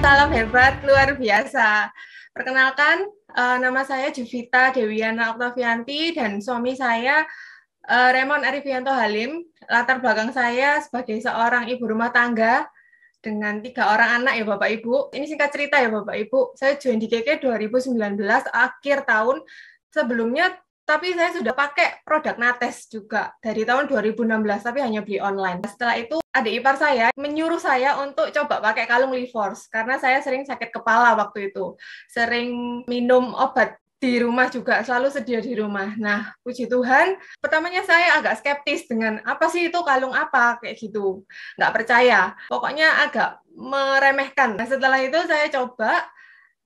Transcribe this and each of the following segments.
Salam hebat, luar biasa. Perkenalkan, uh, nama saya Juvita Dewiana Oktavianti dan suami saya uh, eh, Raymond Arifianto Halim. Latar belakang saya sebagai seorang ibu rumah tangga dengan tiga orang anak ya Bapak Ibu. Ini singkat cerita ya Bapak Ibu. Saya join di KK 2019 akhir tahun. Sebelumnya tapi saya sudah pakai produk Nates juga dari tahun 2016 tapi hanya beli online. Setelah itu adik ipar saya menyuruh saya untuk coba pakai kalung Leforce karena saya sering sakit kepala waktu itu. Sering minum obat di rumah juga selalu sedia di rumah. Nah, puji Tuhan, pertamanya saya agak skeptis dengan apa sih itu kalung apa kayak gitu, nggak percaya. Pokoknya agak meremehkan. Nah, setelah itu saya coba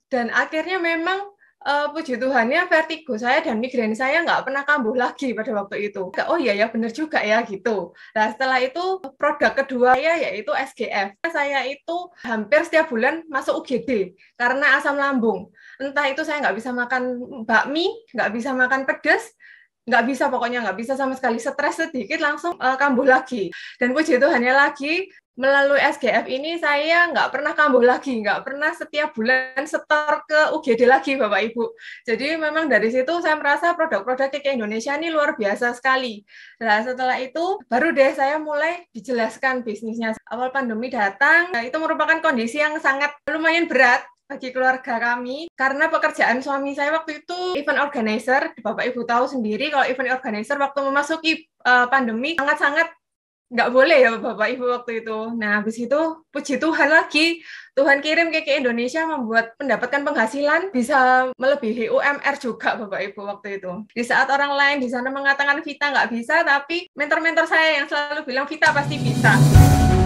dan akhirnya memang uh, puji Tuhannya vertigo saya dan migrain saya nggak pernah kambuh lagi pada waktu itu. Oh iya ya benar juga ya gitu. Nah setelah itu produk kedua ya yaitu SGF. Saya itu hampir setiap bulan masuk UGD karena asam lambung. Entah itu saya nggak bisa makan bakmi, nggak bisa makan pedas, nggak bisa pokoknya nggak bisa sama sekali stres sedikit langsung uh, kambuh lagi dan puji Tuhannya lagi melalui SGF ini saya nggak pernah kambuh lagi, nggak pernah setiap bulan setor ke UGD lagi Bapak Ibu. Jadi memang dari situ saya merasa produk-produk ke Indonesia ini luar biasa sekali. Nah setelah itu baru deh saya mulai dijelaskan bisnisnya. Awal pandemi datang, nah, itu merupakan kondisi yang sangat lumayan berat bagi keluarga kami karena pekerjaan suami saya waktu itu event organizer Bapak Ibu tahu sendiri kalau event organizer waktu memasuki uh, pandemi sangat-sangat nggak boleh ya Bapak Ibu waktu itu. Nah, habis itu puji Tuhan lagi, Tuhan kirim ke Indonesia membuat mendapatkan penghasilan bisa melebihi UMR juga Bapak Ibu waktu itu. Di saat orang lain di sana mengatakan kita nggak bisa, tapi mentor-mentor saya yang selalu bilang kita pasti bisa.